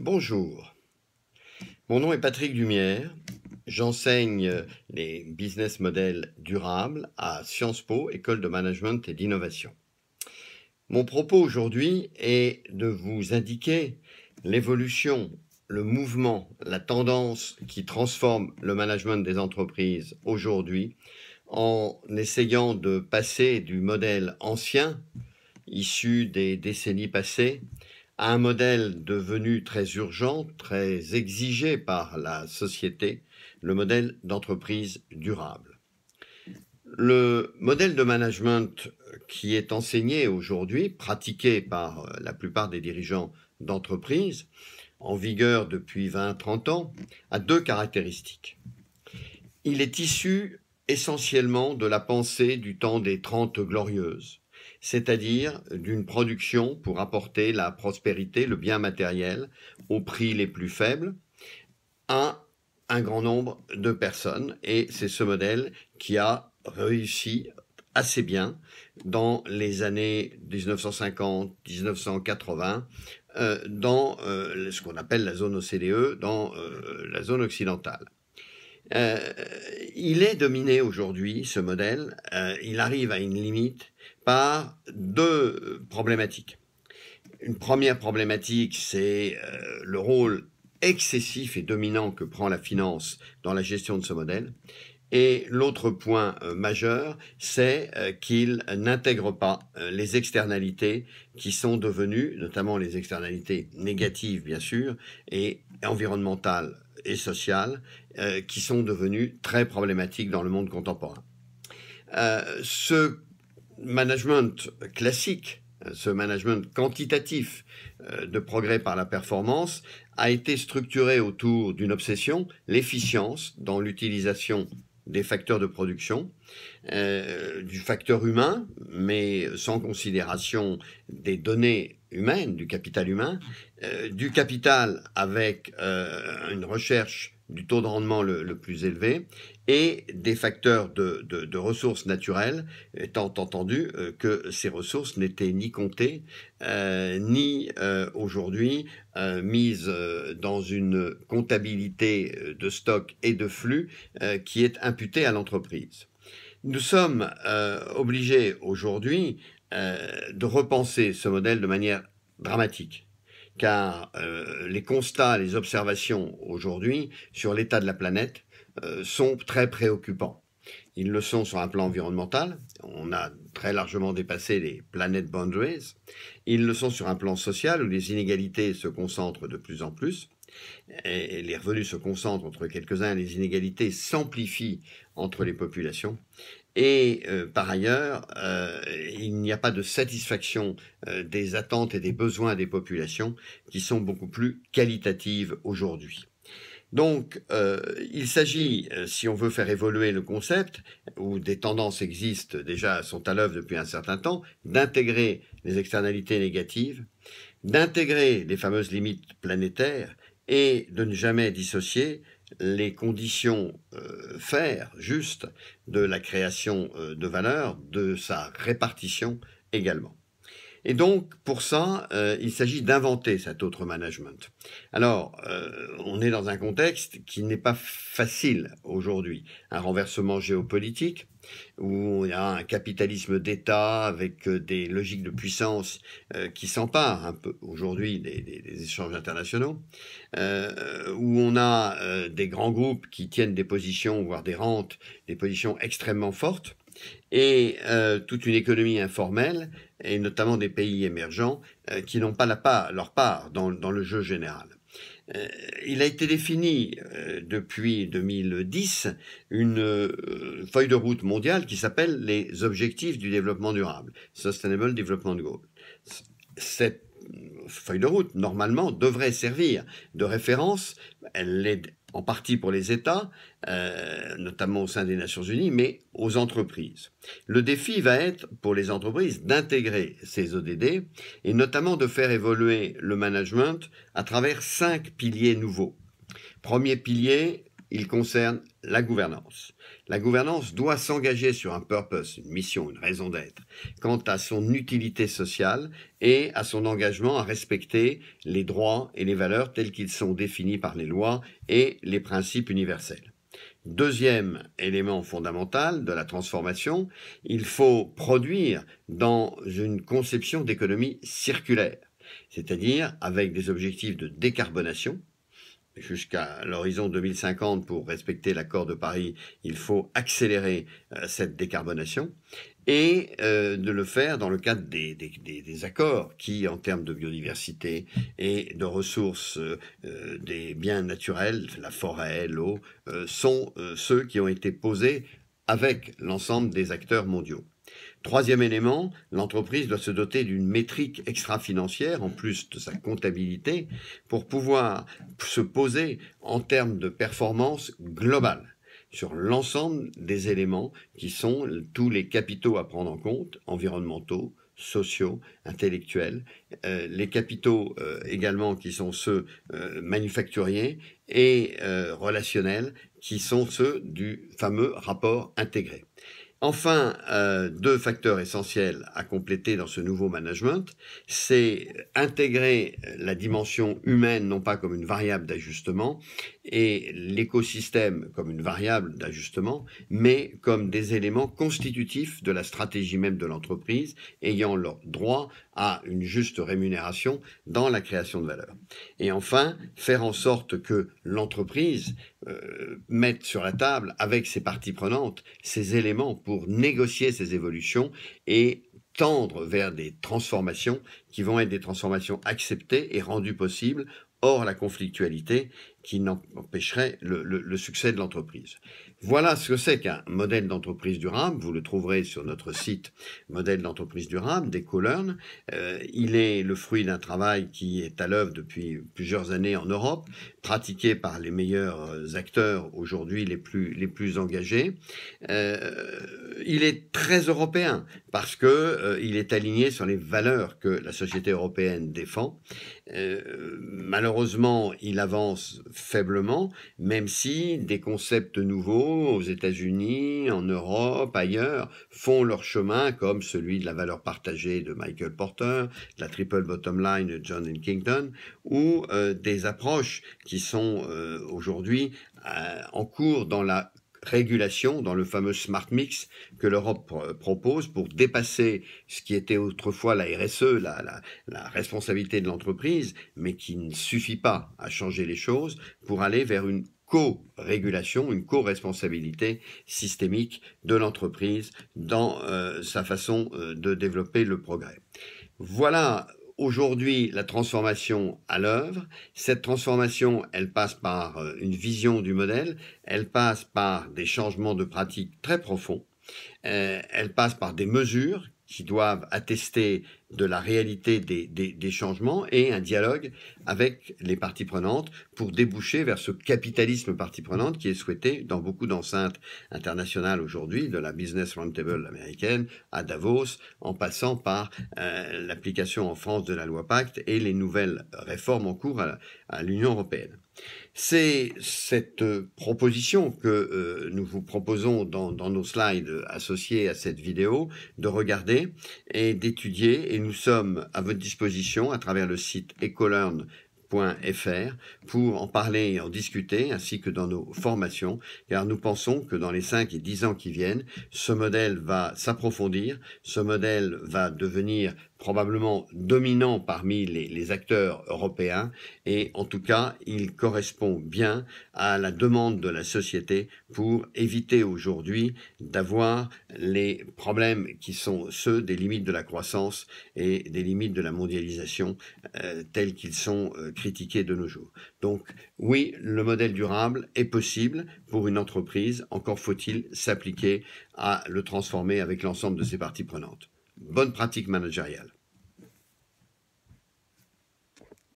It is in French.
Bonjour, mon nom est Patrick Lumière, j'enseigne les business models durables à Sciences Po, école de management et d'innovation. Mon propos aujourd'hui est de vous indiquer l'évolution, le mouvement, la tendance qui transforme le management des entreprises aujourd'hui en essayant de passer du modèle ancien, issu des décennies passées, un modèle devenu très urgent, très exigé par la société, le modèle d'entreprise durable. Le modèle de management qui est enseigné aujourd'hui, pratiqué par la plupart des dirigeants d'entreprise, en vigueur depuis 20-30 ans, a deux caractéristiques. Il est issu essentiellement de la pensée du temps des Trente Glorieuses, c'est-à-dire d'une production pour apporter la prospérité, le bien matériel, aux prix les plus faibles, à un grand nombre de personnes. Et c'est ce modèle qui a réussi assez bien dans les années 1950-1980 euh, dans euh, ce qu'on appelle la zone OCDE, dans euh, la zone occidentale. il est dominé aujourd'hui, ce modèle, il arrive à une limite par deux problématiques. Une première problématique, c'est euh, le rôle excessif et dominant que prend la finance dans la gestion de ce modèle. Et l'autre point euh, majeur, c'est euh, qu'il n'intègre pas les externalités qui sont devenues, notamment les externalités négatives bien sûr, et environnementales et sociales, qui sont devenues très problématiques dans le monde contemporain. ce management classique, hein, ce management quantitatif euh, de progrès par la performance, a été structuré autour d'une obsession, l'efficience dans l'utilisation des facteurs de production, euh, du facteur humain, mais sans considération des données humaines, du capital humain, euh, du capital avec une recherche du taux de rendement le, plus élevé et des facteurs de, ressources naturelles, étant entendu euh, que ces ressources n'étaient ni comptées euh, ni euh, aujourd'hui mises dans une comptabilité de stock et de flux qui est imputée à l'entreprise. Nous sommes obligés aujourd'hui de repenser ce modèle de manière dramatique car euh, les constats, les observations aujourd'hui sur l'état de la planète euh, sont très préoccupants. Ils le sont sur un plan environnemental, on a très largement dépassé les planet boundaries, ils le sont sur un plan social où les inégalités se concentrent de plus en plus, les revenus se concentrent entre quelques-uns, les inégalités s'amplifient entre les populations, et euh, par ailleurs, euh, il n'y a pas de satisfaction euh, des attentes et des besoins des populations qui sont beaucoup plus qualitatives aujourd'hui. Donc, il s'agit, si on veut faire évoluer le concept, où des tendances existent déjà, sont à l'œuvre depuis un certain temps, d'intégrer les externalités négatives, d'intégrer les fameuses limites planétaires et de ne jamais dissocier les conditions euh, faire justes de la création euh, de valeur, de sa répartition également. Et donc, pour ça, euh, il s'agit d'inventer cet autre management. Alors, euh, on est dans un contexte qui n'est pas facile aujourd'hui. Un renversement géopolitique, où il a un capitalisme d'État avec euh, des logiques de puissance qui s'emparent un peu aujourd'hui des, échanges internationaux, où on a des grands groupes qui tiennent des positions, voire des rentes, des positions extrêmement fortes, et euh, toute une économie informelle, et notamment des pays émergents, euh, qui n'ont pas la part, leur part dans, le jeu général. Euh, il a été défini depuis 2010 une feuille de route mondiale qui s'appelle les objectifs du développement durable, Sustainable Development Goals. Cette feuille de route, normalement, devrait servir de référence. Elle l'est en partie pour les États, euh, notamment au sein des Nations Unies, mais aux entreprises. Le défi va être pour les entreprises d'intégrer ces ODD et notamment de faire évoluer le management à travers cinq piliers nouveaux. Premier pilier, il concerne la gouvernance. La gouvernance doit s'engager sur un purpose, une mission, une raison d'être, quant à son utilité sociale et à son engagement à respecter les droits et les valeurs tels qu'ils sont définis par les lois et les principes universels. Deuxième élément fondamental de la transformation, il faut produire dans une conception d'économie circulaire, c'est-à-dire avec des objectifs de décarbonation, jusqu'à l'horizon 2050 pour respecter l'accord de Paris, il faut accélérer euh, cette décarbonation et euh, de le faire dans le cadre des, accords qui, en termes de biodiversité et de ressources euh, des biens naturels, la forêt, l'eau, sont ceux qui ont été posés avec l'ensemble des acteurs mondiaux. Troisième élément, l'entreprise doit se doter d'une métrique extra-financière, en plus de sa comptabilité, pour pouvoir se poser en termes de performance globale sur l'ensemble des éléments qui sont tous les capitaux à prendre en compte, environnementaux, sociaux, intellectuels, euh, les capitaux euh, également qui sont ceux euh, manufacturiers et relationnels qui sont ceux du fameux rapport intégré. Enfin, euh, deux facteurs essentiels à compléter dans ce nouveau management, c'est intégrer la dimension humaine non pas comme une variable d'ajustement, et l'écosystème comme une variable d'ajustement, mais comme des éléments constitutifs de la stratégie même de l'entreprise, ayant leur droit à une juste rémunération dans la création de valeur. Et enfin, faire en sorte que l'entreprise euh, mette sur la table, avec ses parties prenantes, ces éléments pour négocier ces évolutions et tendre vers des transformations qui vont être des transformations acceptées et rendues possibles hors la conflictualité qui n'empêcherait le, succès de l'entreprise. Voilà ce que c'est qu'un modèle d'entreprise durable. Vous le trouverez sur notre site modèle d'entreprise durable des Colern. Euh, il est le fruit d'un travail qui est à l'œuvre depuis plusieurs années en Europe, pratiqué par les meilleurs acteurs aujourd'hui les plus, les plus engagés. Euh, il est très européen parce que euh, il est aligné sur les valeurs que la société européenne défend. Euh, malheureusement, il avance faiblement, même si des concepts nouveaux aux États-Unis, en Europe, ailleurs font leur chemin, comme celui de la valeur partagée de Michael Porter, de la triple bottom line de John Kingdon, ou euh, des approches qui sont aujourd'hui en cours dans la régulation dans le fameux Smart Mix que l'Europe propose pour dépasser ce qui était autrefois la RSE, la, responsabilité de l'entreprise, mais qui ne suffit pas à changer les choses pour aller vers une co-régulation, une co-responsabilité systémique de l'entreprise dans euh, sa façon euh, de développer le progrès. Voilà aujourd'hui la transformation à l'œuvre. Cette transformation, elle passe par euh, une vision du modèle, elle passe par des changements de pratiques très profonds, euh, elle passe par des mesures qui doivent attester de la réalité des, changements et un dialogue avec les parties prenantes pour déboucher vers ce capitalisme partie prenante qui est souhaité dans beaucoup d'enceintes internationales aujourd'hui, de la Business Roundtable américaine à Davos, en passant par euh, l'application en France de la loi Pacte et les nouvelles réformes en cours à l'Union européenne. C'est cette euh, proposition que euh, nous vous proposons dans, nos slides associés à cette vidéo de regarder et d'étudier et nous sommes à votre disposition à travers le site Ecolearn .fr pour en parler et en discuter, ainsi que dans nos formations, car nous pensons que dans les 5 et 10 ans qui viennent, ce modèle va s'approfondir, ce modèle va devenir probablement dominant parmi les, acteurs européens et en tout cas il correspond bien à la demande de la société pour éviter aujourd'hui d'avoir les problèmes qui sont ceux des limites de la croissance et des limites de la mondialisation euh, tels qu'ils sont euh, critiqué de nos jours. Donc oui, le modèle durable est possible pour une entreprise, encore faut-il s'appliquer à le transformer avec l'ensemble de ses parties prenantes. Bonne pratique managériale.